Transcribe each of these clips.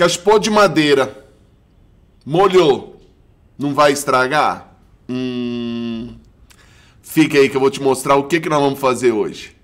Caspou de madeira. Molhou. Não vai estragar? Hum. Fica aí que eu vou te mostrar o que, que nós vamos fazer hoje.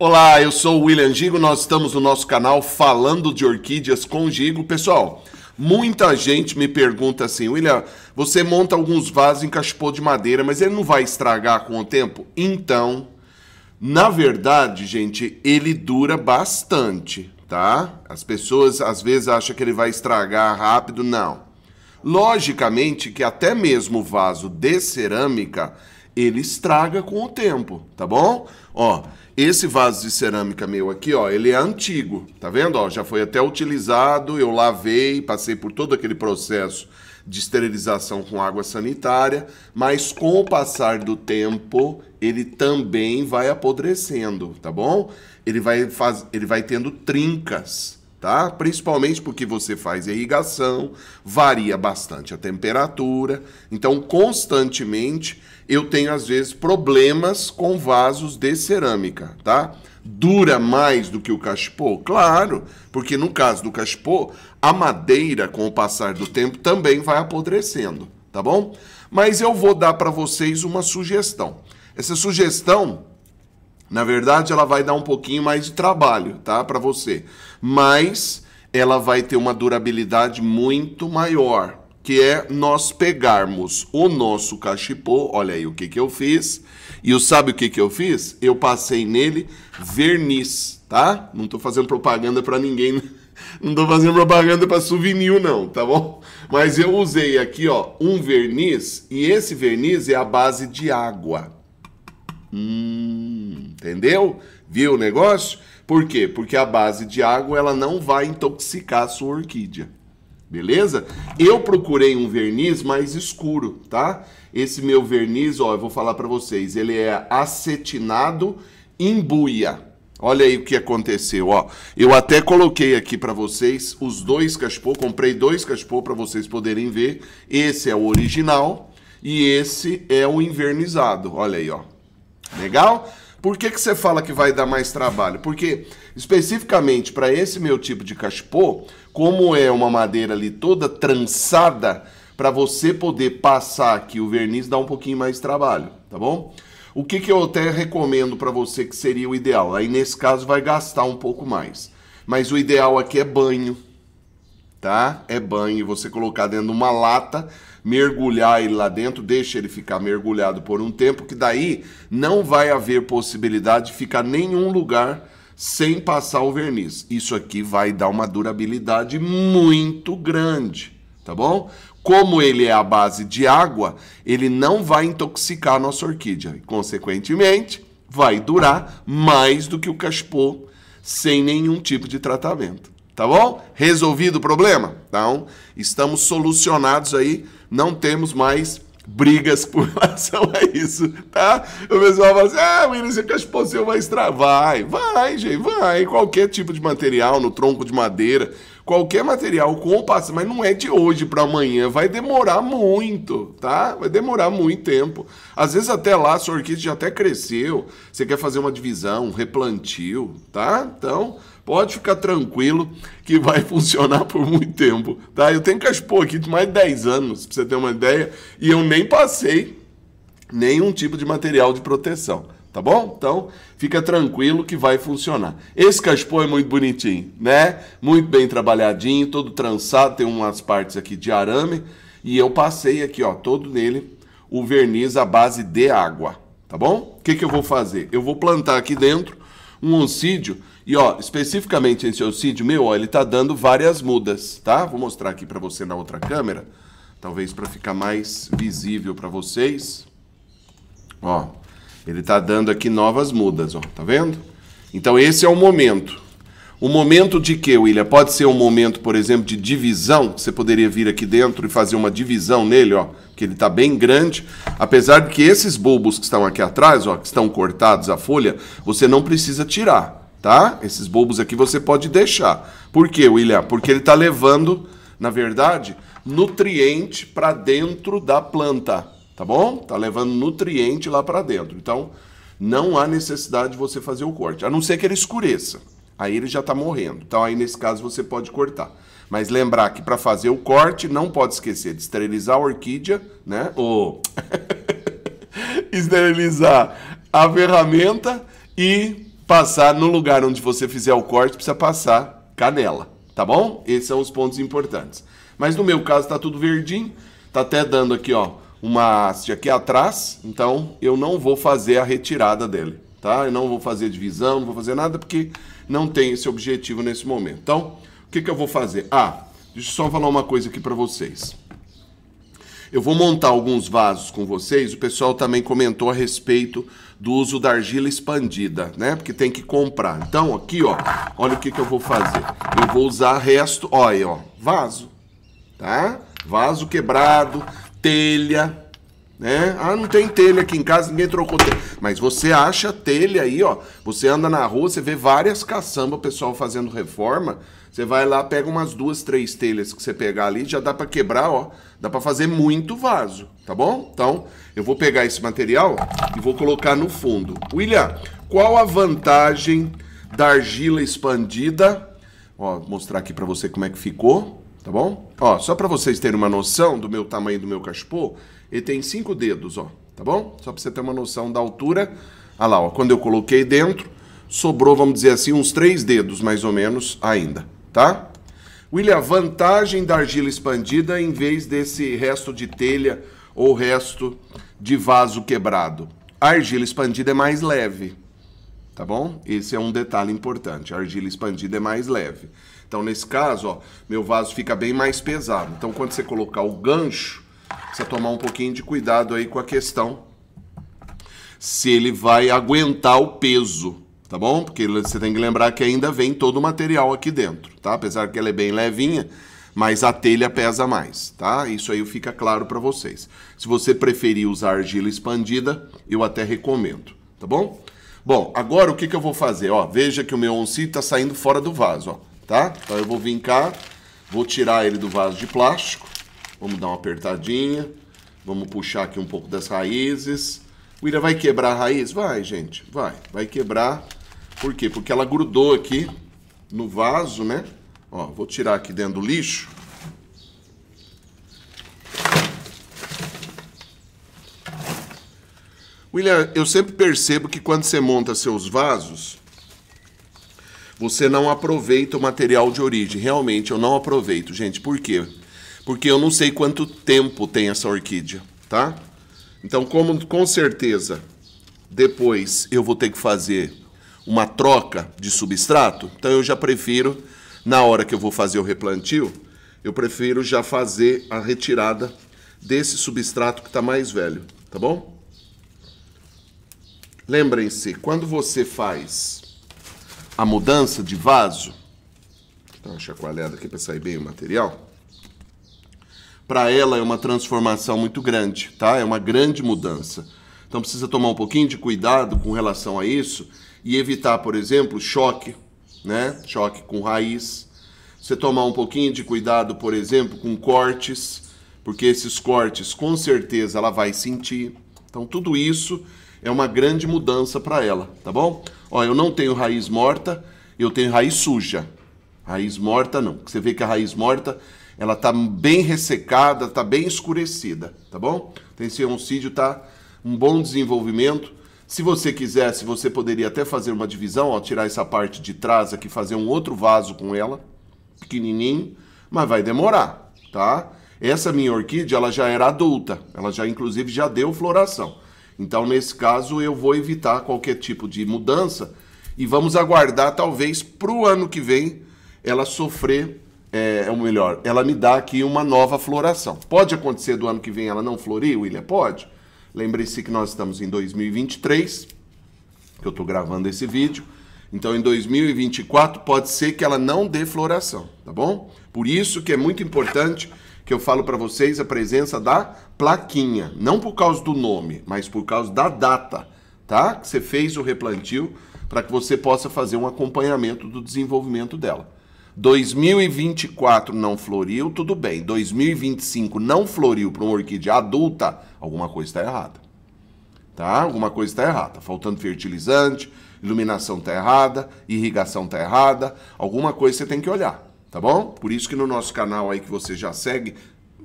Olá, eu sou o William Gigo, nós estamos no nosso canal Falando de Orquídeas com Gigo. Pessoal, Muita gente me pergunta assim, William, você monta alguns vasos em cachepô de madeira, mas ele não vai estragar com o tempo? Então, na verdade, gente, ele dura bastante, tá? As pessoas às vezes acham que ele vai estragar rápido, não. Logicamente que até mesmo o vaso de cerâmica, ele estraga com o tempo, tá bom? Ó, esse vaso de cerâmica meu aqui, ó, ele é antigo, tá vendo? Ó, já foi até utilizado, eu lavei, passei por todo aquele processo de esterilização com água sanitária, mas com o passar do tempo, ele também vai apodrecendo, tá bom? Ele vai, faz... ele vai tendo trincas, tá? Principalmente porque você faz irrigação, varia bastante a temperatura, então constantemente eu tenho às vezes problemas com vasos de cerâmica, tá? Dura mais do que o cachepô? Claro, porque no caso do cachepô, a madeira com o passar do tempo também vai apodrecendo, tá bom? Mas eu vou dar para vocês uma sugestão. Essa sugestão, na verdade, ela vai dar um pouquinho mais de trabalho, tá, para você. Mas ela vai ter uma durabilidade muito maior, que é nós pegarmos o nosso cachepô, olha aí o que, que eu fiz, e sabe o que, que eu fiz? Eu passei nele verniz, tá? Não estou fazendo propaganda para ninguém, não estou fazendo propaganda para souvenir não, tá bom? Mas eu usei aqui, ó, um verniz, e esse verniz é a base de água. Hum, entendeu? Viu o negócio? Por quê? Porque a base de água ela não vai intoxicar a sua orquídea beleza? Eu procurei um verniz mais escuro, tá? Esse meu verniz, ó, eu vou falar para vocês, ele é acetinado em buia. Olha aí o que aconteceu, ó. Eu até coloquei aqui para vocês os dois cachepô, comprei dois cachepô para vocês poderem ver. Esse é o original e esse é o invernizado. Olha aí, ó. Legal? Por que, que você fala que vai dar mais trabalho? Porque, especificamente para esse meu tipo de cachepô, como é uma madeira ali toda trançada, para você poder passar aqui o verniz dá um pouquinho mais trabalho, tá bom? O que, que eu até recomendo para você que seria o ideal? Aí nesse caso vai gastar um pouco mais. Mas o ideal aqui é banho, tá? É banho. Você colocar dentro de uma lata mergulhar ele lá dentro, deixa ele ficar mergulhado por um tempo, que daí não vai haver possibilidade de ficar nenhum lugar sem passar o verniz. Isso aqui vai dar uma durabilidade muito grande, tá bom? Como ele é a base de água, ele não vai intoxicar a nossa orquídea. E, consequentemente, vai durar mais do que o cachepô sem nenhum tipo de tratamento. Tá bom? Resolvido o problema? Então, estamos solucionados aí não temos mais brigas por relação a isso, tá? O pessoal fala assim, ah, William, você quer exposição vai extravar. Vai, vai, gente, vai. Qualquer tipo de material, no tronco de madeira, qualquer material com passa, mas não é de hoje para amanhã, vai demorar muito, tá? Vai demorar muito tempo. Às vezes até lá, sua orquídea já até cresceu, você quer fazer uma divisão, um replantio, tá? Então, Pode ficar tranquilo que vai funcionar por muito tempo, tá? Eu tenho Caspô aqui de mais de 10 anos, pra você ter uma ideia, e eu nem passei nenhum tipo de material de proteção, tá bom? Então, fica tranquilo que vai funcionar. Esse cachepô é muito bonitinho, né? Muito bem trabalhadinho, todo trançado, tem umas partes aqui de arame, e eu passei aqui, ó, todo nele o verniz à base de água, tá bom? O que, que eu vou fazer? Eu vou plantar aqui dentro um oncídio e ó, especificamente esse ocídio meu, ó, ele tá dando várias mudas, tá? Vou mostrar aqui para você na outra câmera, talvez para ficar mais visível para vocês. Ó, ele tá dando aqui novas mudas, ó, tá vendo? Então esse é o momento. O momento de que, William? Pode ser um momento, por exemplo, de divisão, você poderia vir aqui dentro e fazer uma divisão nele, ó, que ele tá bem grande. Apesar de que esses bulbos que estão aqui atrás, ó, que estão cortados a folha, você não precisa tirar tá? Esses bobos aqui você pode deixar. Por quê, William? Porque ele está levando, na verdade, nutriente para dentro da planta, tá bom? Tá levando nutriente lá para dentro. Então, não há necessidade de você fazer o corte, a não ser que ele escureça. Aí ele já está morrendo. Então, aí nesse caso você pode cortar. Mas lembrar que para fazer o corte, não pode esquecer de esterilizar a orquídea, né? Ou esterilizar a ferramenta e passar no lugar onde você fizer o corte, precisa passar canela, tá bom? Esses são os pontos importantes. Mas no meu caso tá tudo verdinho, tá até dando aqui, ó, uma haste aqui atrás, então eu não vou fazer a retirada dele, tá? Eu não vou fazer divisão, não vou fazer nada, porque não tem esse objetivo nesse momento. Então, o que, que eu vou fazer? Ah, deixa eu só falar uma coisa aqui para vocês. Eu vou montar alguns vasos com vocês, o pessoal também comentou a respeito do uso da argila expandida, né? Porque tem que comprar. Então, aqui, ó, olha o que, que eu vou fazer. Eu vou usar resto, olha, ó, vaso, tá? Vaso quebrado, telha, né? Ah, não tem telha aqui em casa, ninguém trocou telha. Mas você acha telha aí, ó. Você anda na rua, você vê várias caçambas, o pessoal fazendo reforma. Você vai lá, pega umas duas, três telhas que você pegar ali, já dá para quebrar, ó. Dá para fazer muito vaso, tá bom? Então, eu vou pegar esse material e vou colocar no fundo. William, qual a vantagem da argila expandida? Ó, vou mostrar aqui para você como é que ficou, tá bom? Ó, só para vocês terem uma noção do meu tamanho do meu cachepô, ele tem cinco dedos, ó, tá bom? Só para você ter uma noção da altura. Olha lá, ó, quando eu coloquei dentro, sobrou, vamos dizer assim, uns três dedos, mais ou menos, ainda, tá? William, vantagem da argila expandida em vez desse resto de telha ou resto de vaso quebrado. A argila expandida é mais leve, tá bom? Esse é um detalhe importante. A argila expandida é mais leve. Então, nesse caso, ó, meu vaso fica bem mais pesado. Então, quando você colocar o gancho, precisa tomar um pouquinho de cuidado aí com a questão se ele vai aguentar o peso, tá bom? Porque você tem que lembrar que ainda vem todo o material aqui dentro, tá? Apesar que ela é bem levinha, mas a telha pesa mais, tá? Isso aí fica claro para vocês. Se você preferir usar argila expandida, eu até recomendo, tá bom? Bom, agora o que, que eu vou fazer? Ó, veja que o meu onci tá saindo fora do vaso, ó, tá? Então eu vou vir cá, vou tirar ele do vaso de plástico, Vamos dar uma apertadinha. Vamos puxar aqui um pouco das raízes. O Ira vai quebrar a raiz? Vai, gente, vai. Vai quebrar. Por quê? Porque ela grudou aqui no vaso, né? Ó, vou tirar aqui dentro do lixo. William, eu sempre percebo que quando você monta seus vasos, você não aproveita o material de origem. Realmente, eu não aproveito, gente. Por quê? porque eu não sei quanto tempo tem essa orquídea, tá? Então, como com certeza depois eu vou ter que fazer uma troca de substrato, então eu já prefiro na hora que eu vou fazer o replantio, eu prefiro já fazer a retirada desse substrato que está mais velho, tá bom? Lembrem-se, quando você faz a mudança de vaso, dar uma chacoalhada aqui para sair bem o material, para ela é uma transformação muito grande, tá? É uma grande mudança. Então precisa tomar um pouquinho de cuidado com relação a isso e evitar, por exemplo, choque, né? Choque com raiz. Você tomar um pouquinho de cuidado, por exemplo, com cortes, porque esses cortes com certeza ela vai sentir. Então tudo isso é uma grande mudança para ela, tá bom? Ó, eu não tenho raiz morta, eu tenho raiz suja. Raiz morta não. Você vê que a raiz morta ela tá bem ressecada, tá bem escurecida, tá bom? Então esse oncídio tá um bom desenvolvimento. Se você quisesse, você poderia até fazer uma divisão, ó, tirar essa parte de trás aqui, fazer um outro vaso com ela, pequenininho, mas vai demorar, tá? Essa minha orquídea, ela já era adulta, ela já inclusive já deu floração. Então, nesse caso, eu vou evitar qualquer tipo de mudança e vamos aguardar, talvez, para o ano que vem, ela sofrer é, é o melhor, ela me dá aqui uma nova floração. Pode acontecer do ano que vem ela não florir, William? Pode. Lembre-se que nós estamos em 2023, que eu estou gravando esse vídeo. Então, em 2024, pode ser que ela não dê floração, tá bom? Por isso que é muito importante que eu falo para vocês a presença da plaquinha. Não por causa do nome, mas por causa da data, tá? Que você fez o replantio para que você possa fazer um acompanhamento do desenvolvimento dela. 2024 não floriu, tudo bem. 2025 não floriu para uma orquídea adulta, alguma coisa está errada. Tá? Alguma coisa está errada. faltando fertilizante, iluminação está errada, irrigação está errada. Alguma coisa você tem que olhar, tá bom? Por isso que no nosso canal aí que você já segue,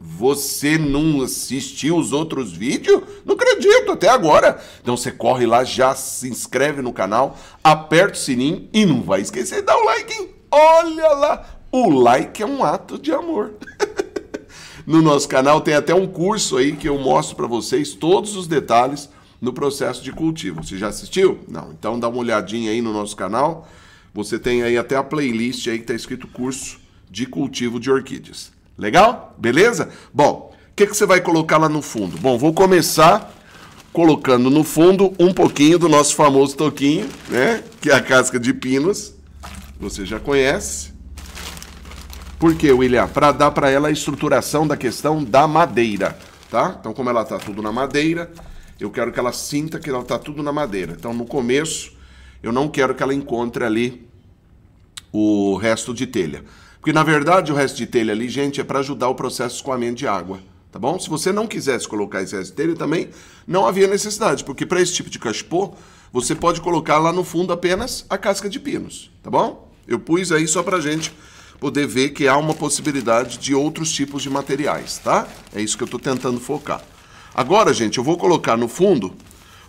você não assistiu os outros vídeos? Não acredito, até agora. Então você corre lá, já se inscreve no canal, aperta o sininho e não vai esquecer de dar um Olha lá, o like é um ato de amor. no nosso canal tem até um curso aí que eu mostro para vocês todos os detalhes no processo de cultivo. Você já assistiu? Não, então dá uma olhadinha aí no nosso canal. Você tem aí até a playlist aí que está escrito curso de cultivo de orquídeas. Legal? Beleza? Bom, o que, que você vai colocar lá no fundo? Bom, vou começar colocando no fundo um pouquinho do nosso famoso toquinho, né? Que é a casca de pinos. Você já conhece. Por quê, William? Para dar para ela a estruturação da questão da madeira, tá? Então, como ela tá tudo na madeira, eu quero que ela sinta que ela tá tudo na madeira. Então, no começo, eu não quero que ela encontre ali o resto de telha. Porque, na verdade, o resto de telha ali, gente, é para ajudar o processo de escoamento de água tá bom? Se você não quisesse colocar esse rasteiro, também não havia necessidade, porque para esse tipo de cachepô, você pode colocar lá no fundo apenas a casca de pinos, tá bom? Eu pus aí só a gente poder ver que há uma possibilidade de outros tipos de materiais, tá? É isso que eu estou tentando focar. Agora, gente, eu vou colocar no fundo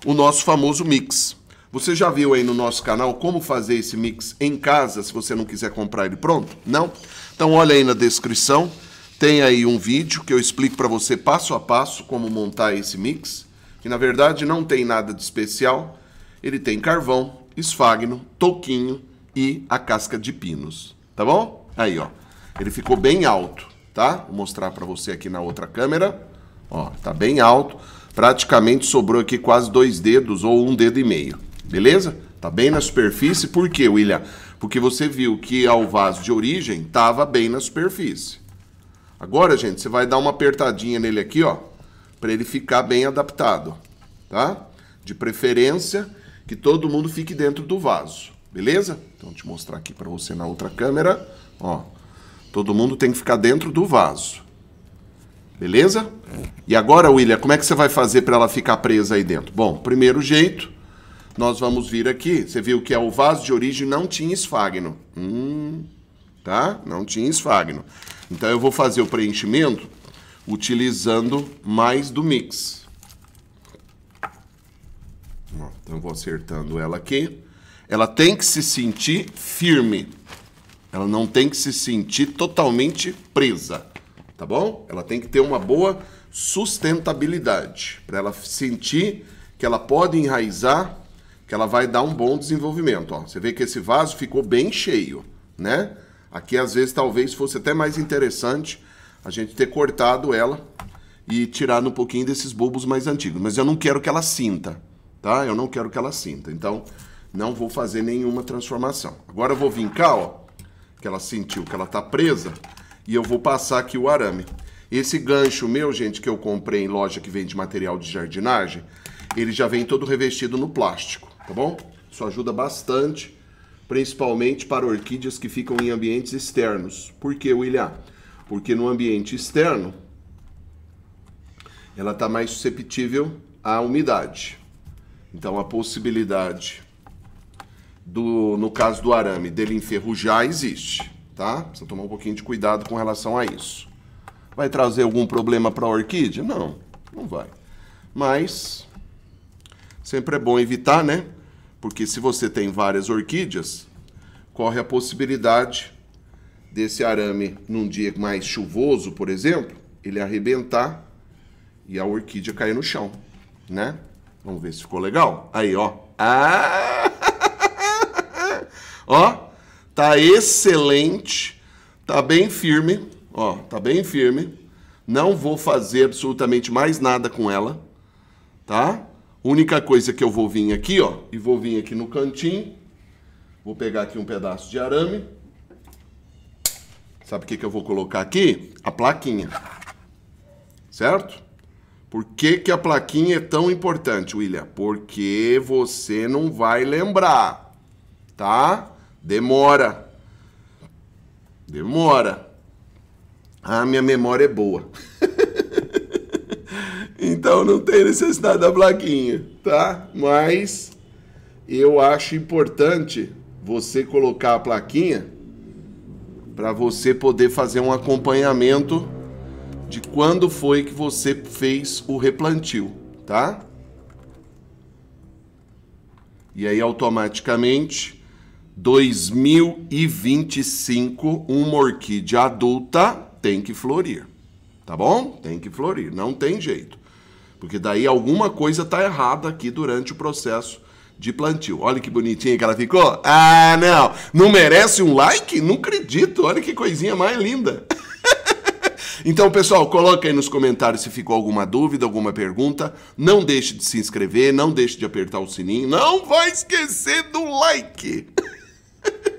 o nosso famoso mix. Você já viu aí no nosso canal como fazer esse mix em casa, se você não quiser comprar ele pronto? Não? Então olha aí na descrição tem aí um vídeo que eu explico para você passo a passo como montar esse mix, que na verdade não tem nada de especial. Ele tem carvão, esfagno, toquinho e a casca de pinos, tá bom? Aí, ó. Ele ficou bem alto, tá? Vou mostrar para você aqui na outra câmera. Ó, tá bem alto. Praticamente sobrou aqui quase dois dedos ou um dedo e meio, beleza? Tá bem na superfície. Por quê, William? Porque você viu que ao vaso de origem tava bem na superfície. Agora, gente, você vai dar uma apertadinha nele aqui, ó, para ele ficar bem adaptado, tá? De preferência que todo mundo fique dentro do vaso, beleza? Então, vou te mostrar aqui para você na outra câmera, ó. Todo mundo tem que ficar dentro do vaso, beleza? E agora, William, como é que você vai fazer para ela ficar presa aí dentro? Bom, primeiro jeito, nós vamos vir aqui. Você viu que é o vaso de origem não tinha esfagno. Hum, tá? Não tinha esfagno. Então eu vou fazer o preenchimento utilizando mais do mix. Ó, então eu vou acertando ela aqui. Ela tem que se sentir firme. Ela não tem que se sentir totalmente presa, tá bom? Ela tem que ter uma boa sustentabilidade para ela sentir que ela pode enraizar, que ela vai dar um bom desenvolvimento. Ó, você vê que esse vaso ficou bem cheio, né? Aqui, às vezes, talvez fosse até mais interessante a gente ter cortado ela e tirado um pouquinho desses bulbos mais antigos. Mas eu não quero que ela sinta, tá? Eu não quero que ela sinta. Então, não vou fazer nenhuma transformação. Agora eu vou vir cá, ó, que ela sentiu que ela tá presa, e eu vou passar aqui o arame. Esse gancho meu, gente, que eu comprei em loja que vende material de jardinagem, ele já vem todo revestido no plástico, tá bom? Isso ajuda bastante principalmente para orquídeas que ficam em ambientes externos. Por que, William? Porque no ambiente externo ela está mais susceptível à umidade. Então a possibilidade do, no caso do arame, dele enferrujar existe, tá? Precisa tomar um pouquinho de cuidado com relação a isso. Vai trazer algum problema para a orquídea? Não, não vai. Mas sempre é bom evitar, né? Porque se você tem várias orquídeas, corre a possibilidade desse arame, num dia mais chuvoso, por exemplo, ele arrebentar e a orquídea cair no chão, né? Vamos ver se ficou legal. Aí, ó. Ah! ó, tá excelente. Tá bem firme, ó, tá bem firme. Não vou fazer absolutamente mais nada com ela, tá? Única coisa que eu vou vir aqui, ó, e vou vir aqui no cantinho. Vou pegar aqui um pedaço de arame. Sabe o que, que eu vou colocar aqui? A plaquinha. Certo? Por que, que a plaquinha é tão importante, William? Porque você não vai lembrar, tá? Demora. Demora. Ah, minha memória é boa. Então não tem necessidade da plaquinha, tá? Mas eu acho importante você colocar a plaquinha para você poder fazer um acompanhamento de quando foi que você fez o replantio, tá? E aí automaticamente 2025 uma orquídea adulta tem que florir, tá bom? Tem que florir, não tem jeito. Porque daí alguma coisa está errada aqui durante o processo de plantio. Olha que bonitinha que ela ficou. Ah, não! Não merece um like? Não acredito! Olha que coisinha mais linda! Então, pessoal, coloca aí nos comentários se ficou alguma dúvida, alguma pergunta. Não deixe de se inscrever, não deixe de apertar o sininho. Não vai esquecer do like!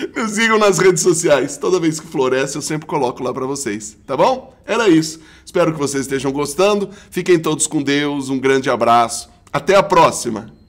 Me sigam nas redes sociais. Toda vez que floresce, eu sempre coloco lá para vocês, tá bom? Era isso. Espero que vocês estejam gostando. Fiquem todos com Deus. Um grande abraço. Até a próxima.